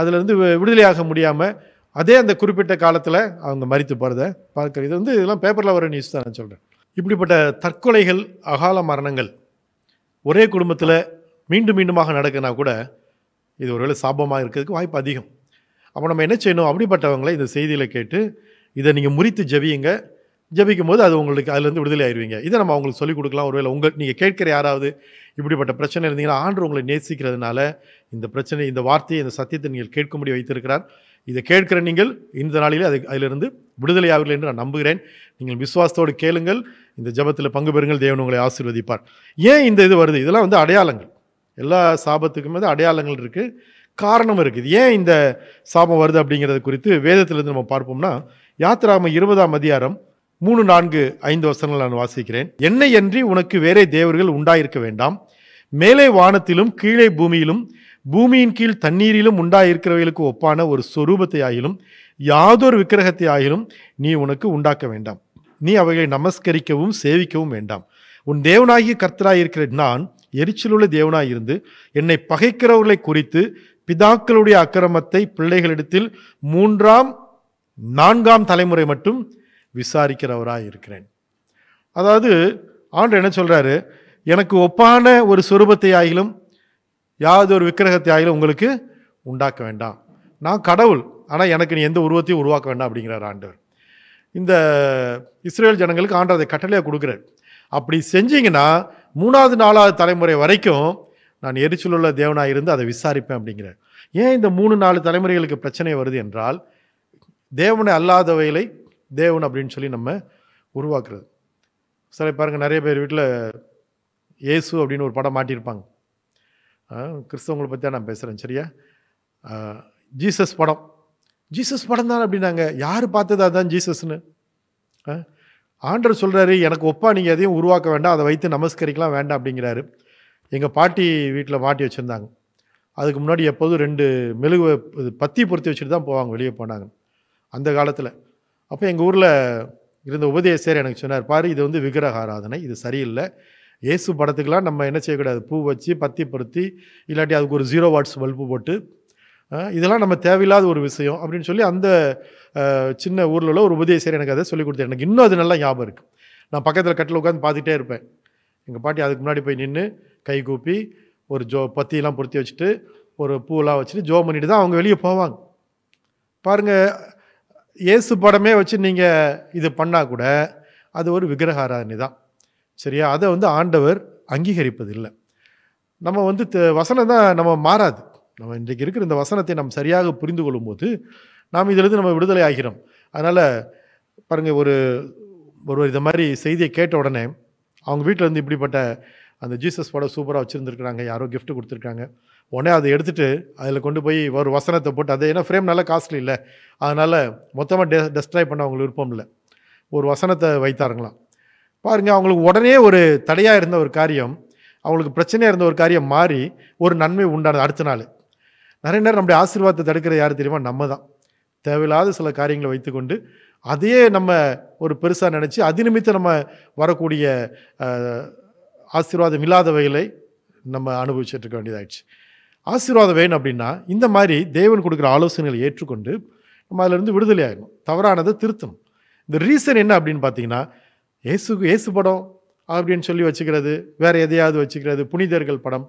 அதிலேருந்து விடுதலையாக முடியாமல் அதே அந்த குறிப்பிட்ட காலத்தில் அவங்க மறித்து போகிறத பார்க்குற இது வந்து இதெல்லாம் பேப்பரில் வர நியூஸ் தான் நான் சொல்கிறேன் இப்படிப்பட்ட தற்கொலைகள் அகால மரணங்கள் ஒரே குடும்பத்தில் மீண்டும் மீண்டுமாக நடக்குனா கூட இது ஒருவேளை சாபமாக இருக்கிறதுக்கு வாய்ப்பு அதிகம் அப்போ நம்ம என்ன செய்யணும் அப்படிப்பட்டவங்களை இந்த செய்தியில் கேட்டு இதை நீங்கள் முறித்து ஜபியுங்க ஜபிக்கும் போது அது உங்களுக்கு அதுலேருந்து விடுதலை ஆயிடுவீங்க இதை நம்ம அவங்களுக்கு சொல்லிக் கொடுக்கலாம் ஒருவேளை உங்கள் நீங்கள் கேட்குற யாராவது இப்படிப்பட்ட பிரச்சனை இருந்தீங்கன்னா ஆண்டு உங்களை நேசிக்கிறதுனால இந்த பிரச்சனை இந்த வார்த்தையை இந்த சத்தியத்தை நீங்கள் கேட்கும்படி வைத்திருக்கிறார் இதை கேட்குற நீங்கள் இந்த நாளிலே அது அதிலிருந்து விடுதலையாவீர்கள் என்று நான் நம்புகிறேன் நீங்கள் விசுவாசத்தோடு கேளுங்கள் இந்த ஜபத்தில் பங்கு பெறுங்கள் தேவன் உங்களை ஆசீர்வதிப்பார் ஏன் இந்த இது வருது இதெல்லாம் வந்து அடையாளங்கள் எல்லா சாபத்துக்கும் அடையாளங்கள் இருக்குது காரணம் இருக்குது ஏன் இந்த சாபம் வருது அப்படிங்கிறது குறித்து வேதத்திலிருந்து நம்ம பார்ப்போம்னா யாத்திராம இருபதாம் அதிகாரம் மூணு நான்கு ஐந்து வசனங்கள் நான் வாசிக்கிறேன் என்னை அன்றி உனக்கு வேறே தேவர்கள் உண்டாயிருக்க வேண்டாம் மேலே வானத்திலும் கீழே பூமியிலும் பூமியின் கீழ் தண்ணீரிலும் உண்டாயிருக்கிறவைகளுக்கு ஒப்பான ஒரு சொரூபத்தை ஆகிலும் யாதொரு விக்கிரகத்தை ஆகிலும் நீ உனக்கு உண்டாக்க வேண்டாம் நீ அவைகளை நமஸ்கரிக்கவும் சேவிக்கவும் வேண்டாம் உன் தேவனாகிய கர்த்தராயிருக்கிற நான் எரிச்சலுள்ள தேவனாக இருந்து என்னை பகைக்கிறவர்களை குறித்து பிதாக்களுடைய அக்கிரமத்தை பிள்ளைகளிடத்தில் மூன்றாம் நான்காம் தலைமுறை மட்டும் விசாரிக்கிறவராக இருக்கிறேன் அதாவது ஆண்டு என்ன சொல்கிறாரு எனக்கு ஒப்பான ஒரு சுரூபத்தை ஆகிலும் யாவது ஒரு விக்கிரகத்தை ஆகிலும் உங்களுக்கு உண்டாக்க வேண்டாம் நான் கடவுள் ஆனால் எனக்கு நீ எந்த உருவத்தையும் உருவாக்க வேண்டாம் அப்படிங்கிறார் ஆண்டவர் இந்த இஸ்ரேல் ஜனங்களுக்கு ஆண்டு அதை கட்டளையாக கொடுக்குறாரு அப்படி செஞ்சீங்கன்னா மூணாவது நாலாவது தலைமுறை வரைக்கும் நான் எரிச்சலுள்ள தேவனாக இருந்து அதை விசாரிப்பேன் அப்படிங்கிற ஏன் இந்த மூணு நாலு தலைமுறைகளுக்கு பிரச்சனை வருது என்றால் தேவனை அல்லாதவைகளை தேவன் அப்படின்னு சொல்லி நம்ம உருவாக்குறது சரி பாருங்கள் நிறைய பேர் வீட்டில் இயேசு அப்படின்னு ஒரு படம் மாட்டியிருப்பாங்க கிறிஸ்தவங்களை பற்றி நான் பேசுகிறேன் சரியா ஜீசஸ் படம் ஜீசஸ் படம் தான் அப்படின்னாங்க யார் பார்த்தது அதுதான் ஜீசஸ்னு ஆண்டர் சொல்கிறாரு எனக்கு ஒப்பா நீங்கள் எதையும் உருவாக்க வேண்டாம் அதை வைத்து நமஸ்கரிக்கலாம் வேண்டாம் அப்படிங்கிறாரு எங்கள் பாட்டி வீட்டில் மாட்டி வச்சுருந்தாங்க அதுக்கு முன்னாடி எப்போதும் ரெண்டு மெழுகு பத்தி பொருத்தி வச்சுட்டு தான் போவாங்க வெளியே போனாங்க அந்த காலத்தில் அப்போ எங்கள் ஊரில் இருந்த உபதேசர் எனக்கு சொன்னார் பாரு இது வந்து விக்கிரக ஆராதனை இது சரியில்லை ஏசு படத்துக்கெலாம் நம்ம என்ன செய்யக்கூடாது பூ வச்சு பத்தி பொருத்தி இல்லாட்டி அதுக்கு ஒரு ஜீரோ வாட்ஸ் பல்பு போட்டு இதெல்லாம் நம்ம தேவையில்லாத ஒரு விஷயம் அப்படின்னு சொல்லி அந்த சின்ன ஊரில் உள்ள ஒரு உபதேசர் எனக்கு அதை சொல்லி கொடுத்தேன் எனக்கு இன்னும் அது நல்லா ஞாபகம் இருக்குது நான் பக்கத்தில் கட்டில் உட்காந்து பார்த்துட்டே இருப்பேன் எங்கள் பாட்டி அதுக்கு முன்னாடி போய் நின்று கை கூப்பி ஒரு ஜோ பத்தியெல்லாம் பொருத்தி வச்சுட்டு ஒரு பூவெல்லாம் வச்சுட்டு ஜோ பண்ணிட்டு தான் அவங்க வெளியே போவாங்க பாருங்கள் இயேசு படமே வச்சு நீங்கள் இது பண்ணால் கூட அது ஒரு விக்கிரகாராதனை தான் சரியா அதை வந்து ஆண்டவர் அங்கீகரிப்பதில்லை நம்ம வந்து வசனம் தான் நம்ம மாறாது நம்ம இன்றைக்கு இருக்கிற இந்த வசனத்தை நாம் சரியாக புரிந்து கொள்ளும்போது நாம் இதிலிருந்து நம்ம விடுதலை ஆகிறோம் அதனால் பாருங்கள் ஒரு ஒருவர் இதை மாதிரி செய்தியை கேட்ட உடனே அவங்க வீட்டில் இருந்து இப்படிப்பட்ட அந்த ஜீசஸ் படம் சூப்பராக வச்சுருந்துருக்குறாங்க யாரோ கிஃப்ட் கொடுத்துருக்காங்க உடனே அதை எடுத்துகிட்டு அதில் கொண்டு போய் ஒரு வசனத்தை போட்டு அதை ஏன்னா ஃப்ரேம் நல்லா காஸ்ட்லி இல்லை அதனால் மொத்தமாக டெ டெஸ்ட்ராய் பண்ண அவங்களுக்கு விருப்பம் இல்லை ஒரு வசனத்தை வைத்தாருங்களாம் பாருங்கள் அவங்களுக்கு உடனே ஒரு தடையாக இருந்த ஒரு காரியம் அவங்களுக்கு பிரச்சனையாக இருந்த ஒரு காரியம் மாறி ஒரு நன்மை உண்டானது அடுத்த நாள் நிறைய நேரம் நம்முடைய ஆசீர்வாதத்தை தடுக்கிற யார் தெரியுமா நம்ம தான் தேவையில்லாத சில காரியங்களை வைத்துக்கொண்டு அதையே நம்ம ஒரு பெருசாக நினச்சி அது நிமித்தம் நம்ம வரக்கூடிய ஆசீர்வாதம் இல்லாதவைகளை நம்ம அனுபவிச்சுட்டு இருக்க வேண்டியதாகிடுச்சு ஆசீர்வாதம் வேணும் அப்படின்னா இந்த மாதிரி தேவன் கொடுக்குற ஆலோசனைகளை ஏற்றுக்கொண்டு நம்ம அதிலிருந்து விடுதலை ஆகணும் தவறானதை திருத்தணும் இந்த ரீசன் என்ன அப்படின்னு பார்த்தீங்கன்னா ஏசுக்கு ஏசு படம் அப்படின்னு சொல்லி வச்சுக்கிறது வேறு எதையாவது வச்சுக்கிறது புனிதர்கள் படம்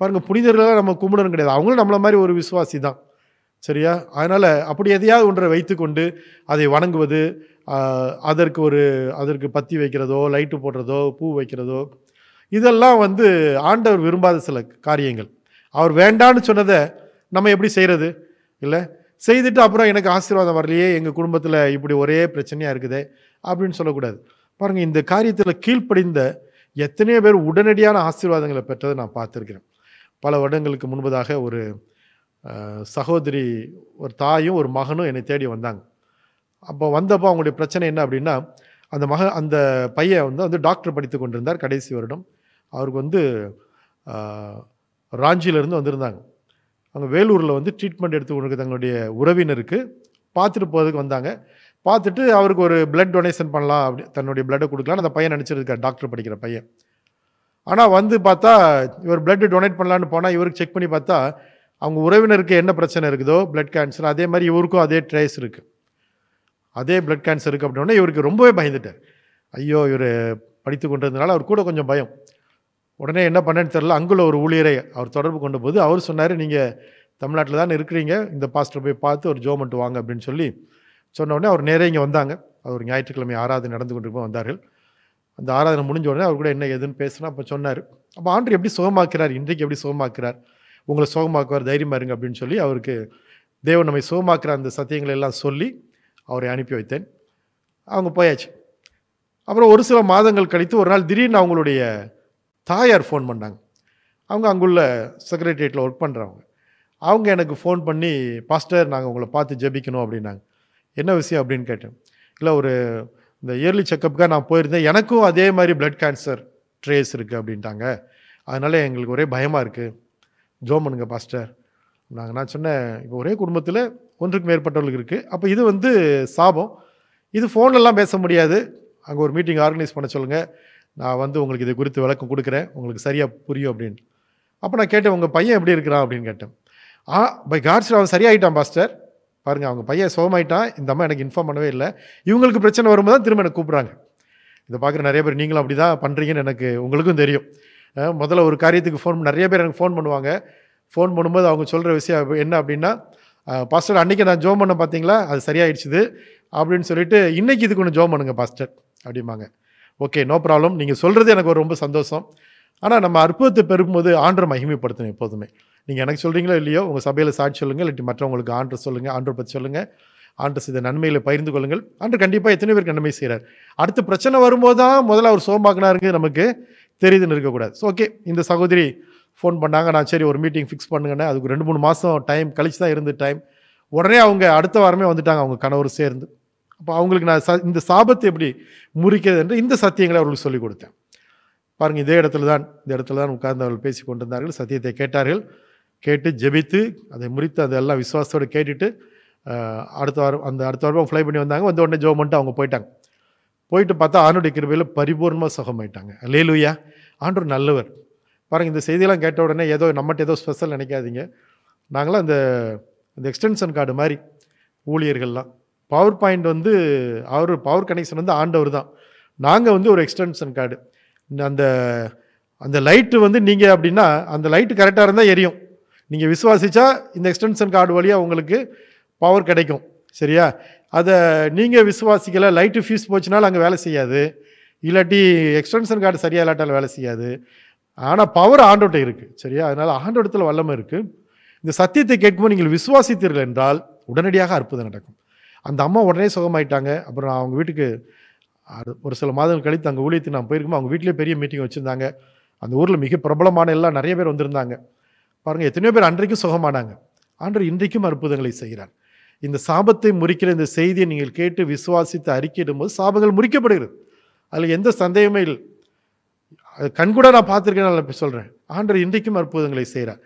பாருங்கள் புனிதர்களாக நம்ம கும்பிடணும் கிடையாது அவங்களும் நம்மளை மாதிரி ஒரு விசுவாசி தான் சரியா அதனால் அப்படி எதையாவது ஒன்றை வைத்துக்கொண்டு அதை வணங்குவது அதற்கு ஒரு அதற்கு பத்தி வைக்கிறதோ லைட்டு போடுறதோ பூ வைக்கிறதோ இதெல்லாம் வந்து ஆண்டவர் விரும்பாத சில காரியங்கள் அவர் வேண்டான்னு சொன்னதை நம்ம எப்படி செய்கிறது இல்லை செய்துட்டு அப்புறம் எனக்கு ஆசீர்வாதம் வரலையே எங்கள் குடும்பத்தில் இப்படி ஒரே பிரச்சனையாக இருக்குது அப்படின்னு சொல்லக்கூடாது பாருங்கள் இந்த காரியத்தில் கீழ்ப்படிந்த எத்தனையோ பேர் உடனடியான ஆசீர்வாதங்களை பெற்றதை நான் பார்த்துருக்கிறேன் பல வருடங்களுக்கு முன்பதாக ஒரு சகோதரி ஒரு தாயும் ஒரு மகனும் என்னை தேடி வந்தாங்க அப்போ வந்தப்போ அவங்களுடைய பிரச்சனை என்ன அப்படின்னா அந்த மக அந்த பையன் வந்து வந்து டாக்டர் படித்து கொண்டிருந்தார் கடைசி வருடம் அவருக்கு வந்து ராஞ்சியிலேருந்து வந்திருந்தாங்க அங்கே வேலூரில் வந்து ட்ரீட்மெண்ட் எடுத்து தங்களுடைய உறவினருக்கு பார்த்துட்டு போகிறதுக்கு வந்தாங்க பார்த்துட்டு அவருக்கு ஒரு பிளட் டொனேஷன் பண்ணலாம் அப்படி தன்னுடைய பிளட்டை கொடுக்கலான்னு அந்த பையன் நினச்சிருக்கார் டாக்டர் படிக்கிற பையன் ஆனால் வந்து பார்த்தா இவர் பிளட் டொனேட் பண்ணலான்னு போனால் இவருக்கு செக் பண்ணி பார்த்தா அவங்க உறவினருக்கு என்ன பிரச்சனை இருக்குதோ பிளட் கேன்சர் அதே மாதிரி இவருக்கும் அதே ட்ரேஸ் இருக்குது அதே பிளட் கேன்சர் இருக்குது அப்படின்னே இவருக்கு ரொம்பவே பயந்துட்டார் ஐயோ இவர் படித்து கொண்டிருந்தனால அவர் கூட கொஞ்சம் பயம் உடனே என்ன பண்ணேன்னு தெரில அங்குள்ள ஒரு ஊழியரை அவர் தொடர்பு கொண்ட போது அவர் சொன்னார் நீங்கள் தமிழ்நாட்டில் தான் இருக்கிறீங்க இந்த பாஸ்டர் போய் பார்த்து ஒரு ஜோமெண்ட் வாங்க அப்படின்னு சொல்லி சொன்ன உடனே அவர் நேரே இங்கே வந்தாங்க அவர் ஞாயிற்றுக்கிழமை ஆறாவது நடந்து கொண்டிருக்கும் வந்தார்கள் அந்த ஆராதனை முடிஞ்ச உடனே அவர் கூட என்ன ஏதுன்னு பேசினா அப்போ சொன்னார் அப்போ ஆண்டு எப்படி சுகமாக்குறார் இன்றைக்கு எப்படி சுகமாக்குறார் உங்களை சுகமாக்குவார் தைரியமாக இருங்க அப்படின்னு சொல்லி அவருக்கு தேவன் நம்மை சுகமாக்குற அந்த சத்தியங்களை எல்லாம் சொல்லி அவரை அனுப்பி வைத்தேன் அவங்க போயாச்சு அப்புறம் ஒரு சில மாதங்கள் கழித்து ஒரு நாள் திடீர்னு அவங்களுடைய தாயார் ஃபோன் பண்ணாங்க அவங்க அங்குள்ள செக்ரட்டரியேட்டில் ஒர்க் பண்ணுறவங்க அவங்க எனக்கு ஃபோன் பண்ணி பாஸ்டர் நாங்கள் உங்களை பார்த்து ஜெபிக்கணும் அப்படின்னாங்க என்ன விஷயம் அப்படின்னு கேட்டேன் இல்லை ஒரு இந்த இயர்லி செக்கப்புக்காக நான் போயிருந்தேன் எனக்கும் அதே மாதிரி பிளட் கேன்சர் ட்ரேஸ் இருக்குது அப்படின்ட்டாங்க அதனால் எங்களுக்கு ஒரே பயமாக இருக்குது ஜோமனுங்க பண்ணுங்க பாஸ்டர் நாங்கள் நான் சொன்னேன் இப்போ ஒரே குடும்பத்தில் ஒன்றுக்கு மேற்பட்டவர்களுக்கு இருக்குது அப்போ இது வந்து சாபம் இது ஃபோன்லலாம் பேச முடியாது அங்கே ஒரு மீட்டிங் ஆர்கனைஸ் பண்ண சொல்லுங்கள் நான் வந்து உங்களுக்கு இது குறித்து விளக்கம் கொடுக்குறேன் உங்களுக்கு சரியாக புரியும் அப்படின்னு அப்போ நான் கேட்டேன் உங்கள் பையன் எப்படி இருக்கிறான் அப்படின்னு கேட்டேன் ஆ பை கார்ஸ் அவன் சரியாகிட்டான் பாஸ்டர் பாருங்கள் அவங்க பையன் சோமாயிட்டான் இந்த அம்மா எனக்கு இன்ஃபார்ம் பண்ணவே இல்லை இவங்களுக்கு பிரச்சனை வரும்போது தான் திரும்ப எனக்கு கூப்பிட்றாங்க இதை பார்க்குற நிறைய பேர் நீங்களும் அப்படி தான் பண்ணுறீங்கன்னு எனக்கு உங்களுக்கும் தெரியும் முதல்ல ஒரு காரியத்துக்கு ஃபோன் நிறைய பேர் எனக்கு ஃபோன் பண்ணுவாங்க ஃபோன் பண்ணும்போது அவங்க சொல்கிற விஷயம் என்ன அப்படின்னா பாஸ்டர் அன்றைக்கி நான் ஜோம் பண்ண பார்த்தீங்களா அது சரியாயிடுச்சுது அப்படின்னு சொல்லிட்டு இன்றைக்கி இதுக்கு ஒன்று ஜோம் பண்ணுங்கள் பாஸ்டர் அப்படிம்பாங்க ஓகே நோ ப்ராப்ளம் நீங்கள் சொல்கிறது எனக்கு ஒரு ரொம்ப சந்தோஷம் ஆனால் நம்ம அற்புதத்தை பெருக்கும்போது ஆண்டரை மகிமைப்படுத்தணும் எப்போதுமே நீங்கள் எனக்கு சொல்கிறீங்களோ இல்லையோ உங்கள் சபையில் சாட்சி சொல்லுங்கள் இல்லாட்டி மற்றவங்களுக்கு ஆண்டர் சொல்லுங்கள் ஆண்டர் பற்றி சொல்லுங்கள் ஆண்டர் செய்த நன்மையில் பகிர்ந்து கொள்ளுங்கள் ஆண்டு கண்டிப்பாக எத்தனை பேருக்கு நன்மை செய்கிறார் அடுத்த பிரச்சனை வரும்போது தான் முதல்ல அவர் சோம்பாக்குனாருங்க நமக்கு தெரியுதுன்னு இருக்கக்கூடாது ஸோ ஓகே இந்த சகோதரி ஃபோன் பண்ணாங்க நான் சரி ஒரு மீட்டிங் ஃபிக்ஸ் பண்ணுங்கண்ணே அதுக்கு ரெண்டு மூணு மாதம் டைம் கழிச்சு தான் இருந்து டைம் உடனே அவங்க அடுத்த வாரமே வந்துட்டாங்க அவங்க கணவர் சேர்ந்து அப்போ அவங்களுக்கு நான் இந்த சாபத்தை எப்படி முறிக்கிறது என்று இந்த சத்தியங்களை அவர்களுக்கு சொல்லிக் கொடுத்தேன் பாருங்கள் இதே இடத்துல தான் இந்த இடத்துல தான் உட்கார்ந்து அவர்கள் பேசி கொண்டிருந்தார்கள் சத்தியத்தை கேட்டார்கள் கேட்டு ஜெபித்து அதை முறித்து அதெல்லாம் விசுவாசத்தோடு கேட்டுட்டு அடுத்த வாரம் அந்த அடுத்த வாரம் ஃப்ளை பண்ணி வந்தாங்க வந்த உடனே ஜோம் பண்ணிட்டு அவங்க போயிட்டாங்க போயிட்டு பார்த்தா ஆண்டோடைய கிருபையில் பரிபூர்ணமாக சுகமாயிட்டாங்க லேலுயா ஆண்டோர் நல்லவர் பாருங்கள் இந்த செய்தியெல்லாம் கேட்ட உடனே ஏதோ நம்மகிட்ட ஏதோ ஸ்பெஷல் நினைக்காதீங்க நாங்களாம் அந்த இந்த எக்ஸ்டென்ஷன் கார்டு மாதிரி ஊழியர்கள்லாம் பவர் பாயிண்ட் வந்து அவர் பவர் கனெக்ஷன் வந்து ஆண்டவர் தான் நாங்கள் வந்து ஒரு எக்ஸ்டென்ஷன் கார்டு அந்த அந்த லைட்டு வந்து நீங்கள் அப்படின்னா அந்த லைட்டு கரெக்டாக இருந்தால் எரியும் நீங்கள் விசுவாசித்தா இந்த எக்ஸ்டென்ஷன் கார்டு வழியாக உங்களுக்கு பவர் கிடைக்கும் சரியா அதை நீங்கள் விசுவாசிக்கலை லைட்டு ஃபியூஸ் போச்சுனாலும் அங்கே வேலை செய்யாது இல்லாட்டி எக்ஸ்டென்ஷன் கார்டு சரியாக இல்லாட்டாலும் வேலை செய்யாது ஆனால் பவர் ஆண்டோட்ட இருக்குது சரியா அதனால் ஆண்டோட்டத்தில் வல்லமை இருக்குது இந்த சத்தியத்தை கேட்கும்போது நீங்கள் விசுவாசித்தீர்கள் என்றால் உடனடியாக அற்புதம் நடக்கும் அந்த அம்மா உடனே சுகமாயிட்டாங்க அப்புறம் அவங்க வீட்டுக்கு ஒரு சில மாதங்கள் கழித்து அங்கே ஊழியத்துக்கு நான் போயிருக்கோம் அவங்க வீட்டிலே பெரிய மீட்டிங் வச்சுருந்தாங்க அந்த ஊரில் மிக பிரபலமான எல்லாம் நிறைய பேர் வந்திருந்தாங்க பாருங்கள் எத்தனையோ பேர் அன்றைக்கும் சுகமானாங்க ஆண்டவர் இன்றைக்கும் அற்புதங்களை செய்கிறார் இந்த சாபத்தை முறிக்கிற இந்த செய்தியை நீங்கள் கேட்டு விசுவாசித்து அறிக்கையிடும் போது சாபங்கள் முறிக்கப்படுகிறது அதில் எந்த சந்தேகமே இல்லை கண்கூட நான் பார்த்துருக்கேன் சொல்கிறேன் ஆண்டர் இன்றைக்கும் அற்புதங்களை செய்கிறார்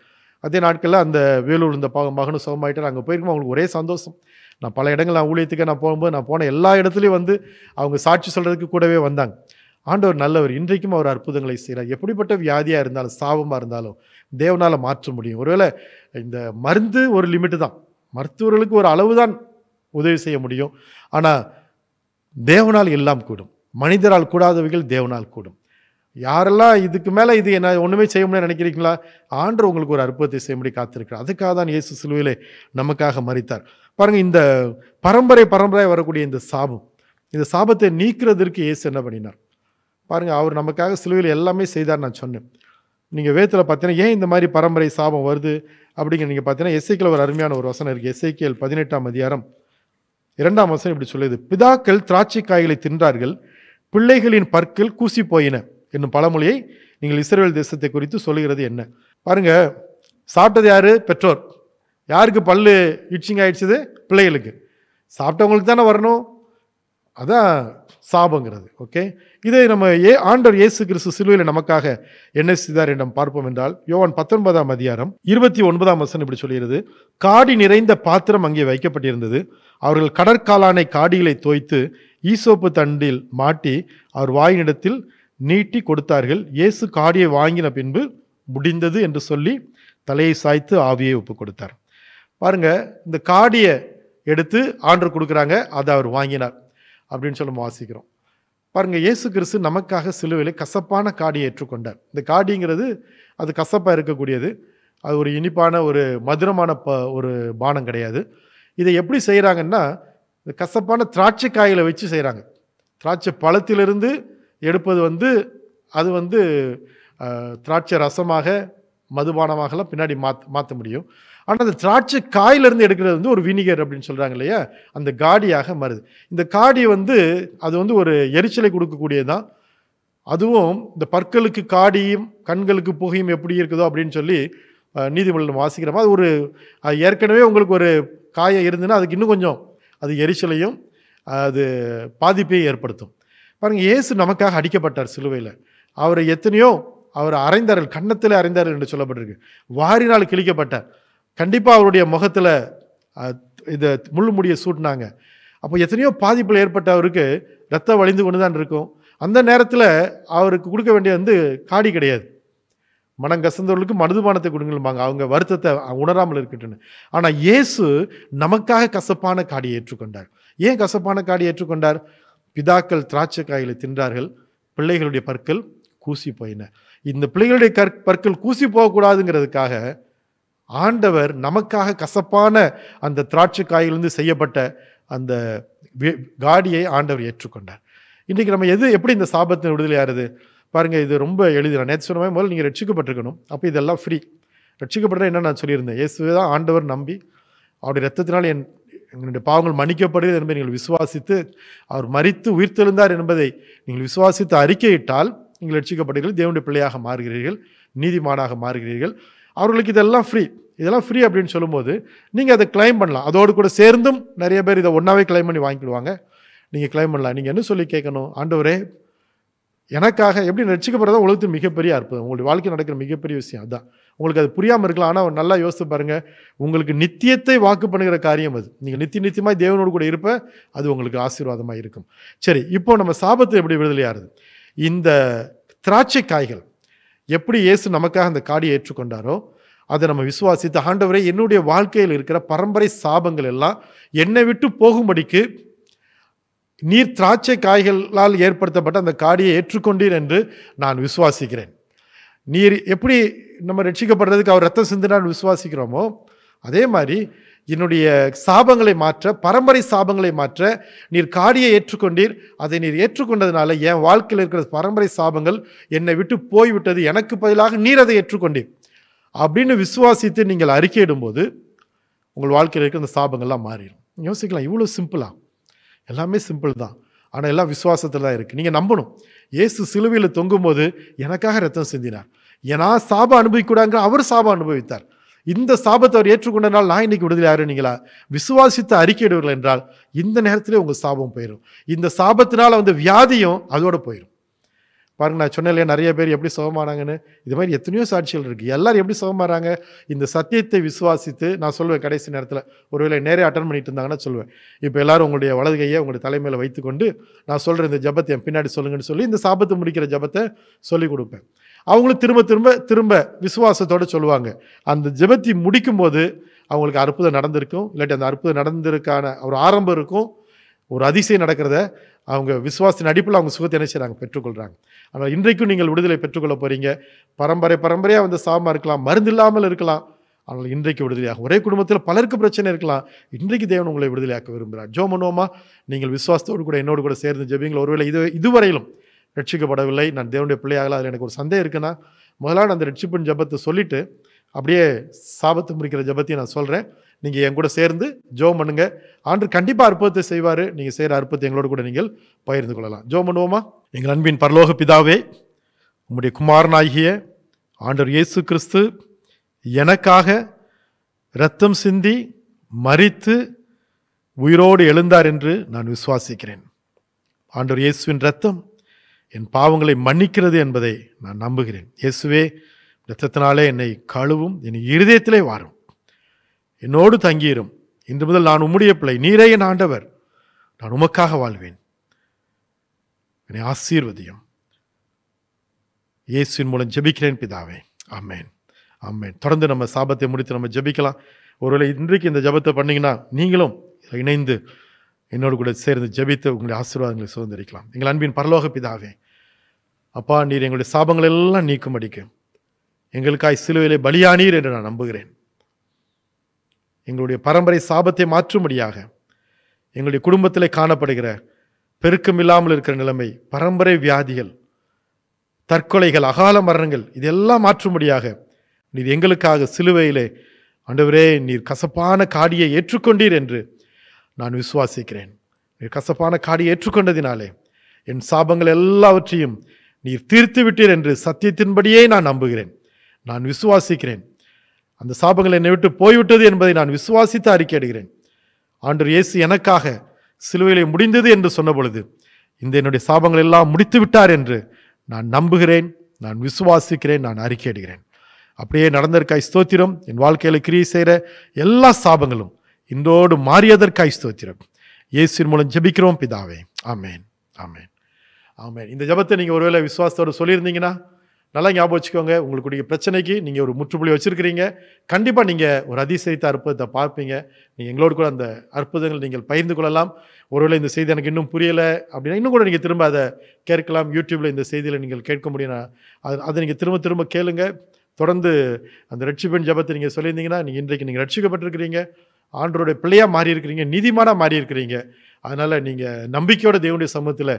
அதே நாட்களில் அந்த வேலூர் இந்த பா மகனும் சுகமாயிட்டார் அங்கே போயிருக்கோம் அவங்களுக்கு ஒரே சந்தோஷம் நான் பல இடங்கள் நான் ஊழியத்துக்கு நான் போகும்போது நான் போன எல்லா இடத்துலையும் வந்து அவங்க சாட்சி சொல்கிறதுக்கு கூடவே வந்தாங்க ஆண்டவர் நல்லவர் இன்றைக்கும் அவர் அற்புதங்களை செய்கிறார் எப்படிப்பட்ட வியாதியாக இருந்தாலும் சாபமாக இருந்தாலும் தேவனால் மாற்ற முடியும் ஒருவேளை இந்த மருந்து ஒரு லிமிட்டு தான் மருத்துவர்களுக்கு ஒரு அளவு தான் உதவி செய்ய முடியும் ஆனால் தேவனால் எல்லாம் கூடும் மனிதரால் கூடாதவைகள் தேவனால் கூடும் யாரெல்லாம் இதுக்கு மேலே இது என்ன ஒன்றுமே செய்ய முடியாது நினைக்கிறீங்களா ஆண்டு உங்களுக்கு ஒரு அற்புதத்தை செய்ய முடியும் காத்திருக்கிறார் அதுக்காக தான் இயேசு சிலுவையிலே நமக்காக மறித்தார் பாருங்கள் இந்த பரம்பரை பரம்பரையாக வரக்கூடிய இந்த சாபம் இந்த சாபத்தை நீக்கிறதற்கு இயேசு என்ன பண்ணினார் பாருங்கள் அவர் நமக்காக சிலுவையில் எல்லாமே செய்தார் நான் சொன்னேன் நீங்கள் வேத்தில் பார்த்தீங்கன்னா ஏன் இந்த மாதிரி பரம்பரை சாபம் வருது அப்படிங்கிற நீங்கள் பார்த்தீங்கன்னா எஸ்ஐக்கில் ஒரு அருமையான ஒரு வசனம் இருக்குது எஸ்ஐக்கியல் பதினெட்டாம் அதிகாரம் இரண்டாம் வசனம் இப்படி சொல்லுது பிதாக்கள் திராட்சை காய்களை தின்றார்கள் பிள்ளைகளின் பற்கள் கூசி போயின என்னும் பழமொழியை நீங்கள் இஸ்ரேல் தேசத்தை குறித்து சொல்லுகிறது என்ன பாருங்கள் சாப்பிட்டது யார் பெற்றோர் யாருக்கு பல்லு இட்சிங் ஆயிடுச்சுது பிள்ளைகளுக்கு சாப்பிட்டவங்களுக்கு தானே வரணும் அதான் சாபங்கிறது ஓகே இதை நம்ம ஏ ஆண்டவர் இயேசு கிறிஸ்து சிலுவையில் நமக்காக என்ன செய்தார் என்றும் பார்ப்போம் என்றால் யோவான் பத்தொன்பதாம் அதிகாரம் இருபத்தி ஒன்பதாம் வசனம் இப்படி சொல்கிறது காடி நிறைந்த பாத்திரம் அங்கே வைக்கப்பட்டிருந்தது அவர்கள் கடற்காலானை காடிகளை தோய்த்து ஈசோப்பு தண்டில் மாட்டி அவர் வாயினிடத்தில் நீட்டி கொடுத்தார்கள் இயேசு காடியை வாங்கின பின்பு முடிந்தது என்று சொல்லி தலையை சாய்த்து ஆவியை ஒப்பு கொடுத்தார் பாருங்க இந்த காடியை எடுத்து ஆண்டர் கொடுக்குறாங்க அதை அவர் வாங்கினார் அப்படின்னு சொல்லி நம்ம வாசிக்கிறோம் பாருங்கள் இயேசு கிறிஸ்து நமக்காக சிலுவையில் கசப்பான காடியை ஏற்றுக்கொண்டார் இந்த காடிங்கிறது அது கசப்பாக இருக்கக்கூடியது அது ஒரு இனிப்பான ஒரு மதுரமான ப ஒரு பானம் கிடையாது இதை எப்படி செய்கிறாங்கன்னா இந்த கசப்பான திராட்சை காயில் வச்சு செய்கிறாங்க திராட்சை பழத்திலிருந்து எடுப்பது வந்து அது வந்து திராட்சை ரசமாக மதுபானமாகலாம் பின்னாடி மாத் மாற்ற முடியும் ஆனால் அந்த திராட்சை காயிலிருந்து எடுக்கிறது வந்து ஒரு வினிகர் அப்படின்னு சொல்கிறாங்க இல்லையா அந்த காடியாக மாறுது இந்த காடி வந்து அது வந்து ஒரு எரிச்சலை தான் அதுவும் இந்த பற்களுக்கு காடியும் கண்களுக்கு புகையும் எப்படி இருக்குதோ அப்படின்னு சொல்லி நீதிமன்றம் வாசிக்கிற அது ஒரு ஏற்கனவே உங்களுக்கு ஒரு காயம் இருந்ததுன்னா அதுக்கு இன்னும் கொஞ்சம் அது எரிச்சலையும் அது பாதிப்பையும் ஏற்படுத்தும் பாருங்கள் இயேசு நமக்காக அடிக்கப்பட்டார் சிலுவையில் அவரை எத்தனையோ அவர் அரைந்தார்கள் கன்னத்தில் அரைந்தார்கள் என்று சொல்லப்பட்டிருக்கு வாரினால் கிழிக்கப்பட்டார் கண்டிப்பாக அவருடைய முகத்தில் இது முள் முடியை சூட்டினாங்க அப்போ எத்தனையோ பாதிப்பில் ஏற்பட்ட அவருக்கு ரத்தம் வழிந்து கொண்டு தான் இருக்கும் அந்த நேரத்தில் அவருக்கு கொடுக்க வேண்டிய வந்து காடி கிடையாது மனம் கசந்தவர்களுக்கு மனதுபானத்தை கொடுங்கம்பாங்க அவங்க வருத்தத்தை உணராமல் இருக்கட்டுன்னு ஆனால் இயேசு நமக்காக கசப்பான காடியை ஏற்றுக்கொண்டார் ஏன் கசப்பான காடி ஏற்றுக்கொண்டார் பிதாக்கள் திராட்சை காய்களை தின்றார்கள் பிள்ளைகளுடைய பற்கள் கூசி போயின இந்த பிள்ளைகளுடைய கற் பற்கள் கூசி போகக்கூடாதுங்கிறதுக்காக ஆண்டவர் நமக்காக கசப்பான அந்த திராட்சை செய்யப்பட்ட அந்த காடியை ஆண்டவர் ஏற்றுக்கொண்டார் இன்றைக்கி நம்ம எது எப்படி இந்த சாபத்தின் விடுதலை ஆறுது பாருங்கள் இது ரொம்ப எளிது நான் நேற்று சொன்ன முதல்ல நீங்கள் ரட்சிக்கப்பட்டிருக்கணும் அப்போ இதெல்லாம் ஃப்ரீ ரட்சிக்கப்பட்ட என்ன நான் சொல்லியிருந்தேன் இயேசுவே தான் ஆண்டவர் நம்பி அவருடைய ரத்தத்தினால் என் எங்களுடைய பாவங்கள் மன்னிக்கப்படுகிறது என்பதை நீங்கள் விசுவாசித்து அவர் மறித்து உயிர்த்தெழுந்தார் என்பதை நீங்கள் விசுவாசித்து அறிக்கையிட்டால் நீங்கள் ரட்சிக்கப்படுகிறீர்கள் தேவனுடைய பிள்ளையாக மாறுகிறீர்கள் நீதிமானாக மாறுகிறீர்கள் அவர்களுக்கு இதெல்லாம் ஃப்ரீ இதெல்லாம் ஃப்ரீ அப்படின்னு சொல்லும்போது நீங்கள் அதை கிளைம் பண்ணலாம் அதோடு கூட சேர்ந்தும் நிறைய பேர் இதை ஒன்றாவே கிளைம் பண்ணி வாங்கிக்கிடுவாங்க நீங்கள் கிளைம் பண்ணலாம் நீங்கள் என்ன சொல்லி கேட்கணும் ஆண்டவரே எனக்காக எப்படி ரட்சிக்கப்படுறதா உலகத்து மிகப்பெரிய அற்புதம் உங்களுடைய வாழ்க்கை நடக்கிற மிகப்பெரிய விஷயம் அதுதான் உங்களுக்கு அது புரியாமல் இருக்கலாம் ஆனால் நல்லா யோசித்து பாருங்கள் உங்களுக்கு நித்தியத்தை வாக்கு பண்ணுகிற காரியம் அது நீங்கள் நித்திய நித்தியமாக தேவனோடு கூட இருப்ப அது உங்களுக்கு ஆசீர்வாதமாக இருக்கும் சரி இப்போ நம்ம சாபத்தை எப்படி விடுதலையாகிறது இந்த திராட்சை காய்கள் எப்படி இயேசு நமக்காக அந்த காடியை ஏற்றுக்கொண்டாரோ அதை நம்ம விசுவாசித்து ஆண்டவரை என்னுடைய வாழ்க்கையில் இருக்கிற பரம்பரை சாபங்கள் எல்லாம் என்னை விட்டு போகும்படிக்கு நீர் திராட்சை காய்களால் ஏற்படுத்தப்பட்ட அந்த காடியை ஏற்றுக்கொண்டீர் என்று நான் விசுவாசிக்கிறேன் நீர் எப்படி நம்ம ரட்சிக்கப்படுறதுக்கு அவர் ரத்தம் சிந்தினான்னு விசுவாசிக்கிறோமோ அதே மாதிரி என்னுடைய சாபங்களை மாற்ற பரம்பரை சாபங்களை மாற்ற நீர் காடியை ஏற்றுக்கொண்டீர் அதை நீர் ஏற்றுக்கொண்டதுனால என் வாழ்க்கையில் இருக்கிற பரம்பரை சாபங்கள் என்னை விட்டு போய்விட்டது எனக்கு பதிலாக நீர் அதை ஏற்றுக்கொண்டீர் அப்படின்னு விசுவாசித்து நீங்கள் அறிக்கையிடும்போது உங்கள் வாழ்க்கையில் இருக்கிற அந்த சாபங்கள்லாம் மாறிடும் யோசிக்கலாம் இவ்வளோ சிம்பிளாக எல்லாமே சிம்பிள் தான் ஆனால் எல்லாம் விசுவாசத்தில் தான் இருக்குது நீங்கள் நம்பணும் ஏசு சிலுவையில் தொங்கும்போது எனக்காக ரத்தம் சிந்தினார் ஏன்னா சாபம் அனுபவிக்கூடாங்கிற அவர் சாபம் அனுபவித்தார் இந்த சாபத்தை அவர் ஏற்றுக்கொண்டனால் நான் இன்னைக்கு விடுதலை நீங்களா விசுவாசித்து அறிக்கையிடுவீர்கள் என்றால் இந்த நேரத்திலே உங்கள் சாபம் போயிடும் இந்த சாபத்தினால் வந்து வியாதியும் அதோடு போயிடும் பாருங்க நான் சொன்னேன் நிறைய பேர் எப்படி சுகமானாங்கன்னு இது மாதிரி எத்தனையோ சாட்சிகள் இருக்குது எல்லோரும் எப்படி சுகமாறாங்க இந்த சத்தியத்தை விசுவாசித்து நான் சொல்வேன் கடைசி நேரத்தில் ஒருவேளை நேரே அட்டன் பண்ணிட்டு இருந்தாங்கன்னா சொல்லுவேன் இப்போ எல்லாரும் உங்களுடைய வலது கையை உங்களுடைய தலைமையில் வைத்துக்கொண்டு நான் சொல்கிற இந்த ஜபத்தை என் பின்னாடி சொல்லுங்கன்னு சொல்லி இந்த சாபத்தை முடிக்கிற ஜபத்தை சொல்லிக் கொடுப்பேன் அவங்களும் திரும்ப திரும்ப திரும்ப விசுவாசத்தோடு சொல்லுவாங்க அந்த ஜெபத்தை முடிக்கும்போது அவங்களுக்கு அற்புதம் நடந்திருக்கும் இல்லாட்டி அந்த அற்புதம் நடந்திருக்கான ஒரு ஆரம்பம் இருக்கும் ஒரு அதிசயம் நடக்கிறத அவங்க விசுவாசத்தின் அடிப்பில் அவங்க சுகத்தை என்ன செய்கிறாங்க பெற்றுக்கொள்கிறாங்க ஆனால் இன்றைக்கும் நீங்கள் விடுதலை பெற்றுக்கொள்ள போகிறீங்க பரம்பரை பரம்பரையாக வந்து சாமாக இருக்கலாம் மருந்து இல்லாமல் இருக்கலாம் ஆனால் இன்றைக்கு விடுதலையாக ஒரே குடும்பத்தில் பலருக்கு பிரச்சனை இருக்கலாம் இன்றைக்கு தேவன் உங்களை விடுதலையாக்க விரும்புகிறார் ஜோ மனோமா நீங்கள் விசுவாசத்தோடு கூட என்னோடு கூட சேர்ந்து ஜெபிங்களை ஒருவேளை இது இதுவரையிலும் ரட்சிக்கப்படவில்லை நான் தேவனுடைய பிள்ளையாகலாம் அதில் எனக்கு ஒரு சந்தேகம் இருக்குன்னா முதலாவது அந்த ரட்சிப்பின் ஜபத்தை சொல்லிவிட்டு அப்படியே சாபத்து முடிக்கிற ஜபத்தையும் நான் சொல்கிறேன் நீங்கள் என் கூட சேர்ந்து ஜோம் பண்ணுங்க ஆண்டு கண்டிப்பாக அற்புதத்தை செய்வார் நீங்கள் செய்கிற அற்புதத்தை எங்களோட கூட நீங்கள் பகிர்ந்து கொள்ளலாம் ஜோம் பண்ணுவோமா எங்கள் அன்பின் பரலோக பிதாவே உம்முடைய குமாரனாகிய ஆண்டவர் இயேசு கிறிஸ்து எனக்காக ரத்தம் சிந்தி மறித்து உயிரோடு எழுந்தார் என்று நான் விசுவாசிக்கிறேன் ஆண்டவர் இயேசுவின் ரத்தம் என் பாவங்களை மன்னிக்கிறது என்பதை நான் நம்புகிறேன் இயேசுவே ரத்தத்தினாலே என்னை கழுவும் என் இருதயத்திலே வாரும் என்னோடு தங்கியிரும் இன்று முதல் நான் உம்முடைய பிள்ளை நீரே என் ஆண்டவர் நான் உமக்காக வாழ்வேன் என்னை ஆசீர்வதியும் இயேசுவின் மூலம் ஜெபிக்கிறேன் பிதாவே ஆமேன் ஆமேன் தொடர்ந்து நம்ம சாபத்தை முடித்து நம்ம ஜெபிக்கலாம் ஒருவேளை இன்றைக்கு இந்த ஜபத்தை பண்ணிங்கன்னா நீங்களும் இணைந்து என்னோடு கூட சேர்ந்து ஜபித்து உங்களுடைய ஆசீர்வாதங்களை சுதந்திரிக்கலாம் எங்கள் அன்பின் பரலோக பிதாவே அப்பா நீர் எங்களுடைய சாபங்கள் எல்லாம் நீக்கும் அடிக்க எங்களுக்காய் சிலுவையிலே பலியானீர் என்று நான் நம்புகிறேன் எங்களுடைய பரம்பரை சாபத்தை மாற்றும்படியாக எங்களுடைய குடும்பத்தில் காணப்படுகிற பெருக்கம் இல்லாமல் இருக்கிற நிலைமை பரம்பரை வியாதிகள் தற்கொலைகள் அகால மரணங்கள் இதெல்லாம் மாற்றும்படியாக நீர் எங்களுக்காக சிலுவையிலே அண்டவரே நீர் கசப்பான காடியை ஏற்றுக்கொண்டீர் என்று நான் விசுவாசிக்கிறேன் நீர் கசப்பான காடியை ஏற்றுக்கொண்டதினாலே என் சாபங்கள் எல்லாவற்றையும் நீர் தீர்த்து விட்டீர் என்று சத்தியத்தின்படியே நான் நம்புகிறேன் நான் விசுவாசிக்கிறேன் அந்த சாபங்கள் என்னை விட்டு போய்விட்டது என்பதை நான் விசுவாசித்து அறிக்கையிடுகிறேன் ஆண்டு இயேசு எனக்காக சிலுவையிலே முடிந்தது என்று சொன்ன பொழுது இந்த என்னுடைய சாபங்கள் எல்லாம் முடித்து விட்டார் என்று நான் நம்புகிறேன் நான் விசுவாசிக்கிறேன் நான் அறிக்கையிடுகிறேன் அப்படியே நடந்திருக்காய் ஸ்தோத்திரம் என் வாழ்க்கையில் கிரியை செய்கிற எல்லா சாபங்களும் இன்றோடு மாறியதற்காய் ஸ்தோத்திரம் இயேசின் மூலம் ஜெபிக்கிறோம் பிதாவே ஆமேன் ஆமேன் ஆமாம் இந்த ஜபத்தை நீங்கள் ஒருவேளை விசுவாசத்தோடு சொல்லியிருந்தீங்கன்னா நல்லா ஞாபகம் வச்சுக்கோங்க உங்களுடைய பிரச்சனைக்கு நீங்கள் ஒரு முற்றுப்புள்ளி வச்சுருக்கிறீங்க கண்டிப்பாக நீங்கள் ஒரு அதிசயித்த அற்புதத்தை பார்ப்பீங்க நீங்கள் எங்களோடு கூட அந்த அற்புதங்கள் நீங்கள் பகிர்ந்து கொள்ளலாம் ஒருவேளை இந்த செய்தி எனக்கு இன்னும் புரியலை அப்படின்னா இன்னும் கூட நீங்கள் திரும்ப அதை கேட்கலாம் யூடியூப்பில் இந்த செய்தியில் நீங்கள் கேட்க முடியும்னா அது அதை நீங்கள் திரும்ப திரும்ப கேளுங்க தொடர்ந்து அந்த ரட்சிப்பின் ஜபத்தை நீங்கள் சொல்லியிருந்தீங்கன்னா நீங்கள் இன்றைக்கு நீங்கள் ரட்சிக்கப்பட்டிருக்கிறீங்க ஆண்டோடைய பிள்ளையாக மாறியிருக்கிறீங்க இருக்கிறீங்க நீதிமானாக அதனால் நீங்கள் நம்பிக்கையோட தேவனுடைய சமூகத்தில்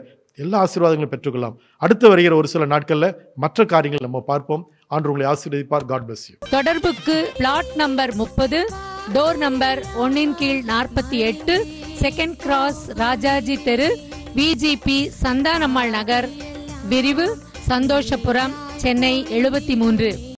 எல்லா ஆசீர்வாதங்களும் பெற்றுக்கொள்ளலாம் அடுத்து வருகிற ஒரு சில நாட்களில் மற்ற காரியங்கள் நம்ம பார்ப்போம் ஆண்டு உங்களை ஆசீர்வதிப்பார் காட் பிளஸ் யூ தொடர்புக்கு பிளாட் நம்பர் முப்பது டோர் நம்பர் ஒன்னின் கீழ் நாற்பத்தி எட்டு செகண்ட் கிராஸ் ராஜாஜி தெரு விஜிபி சந்தானம்மாள் நகர் விரிவு சந்தோஷபுரம் சென்னை எழுபத்தி மூன்று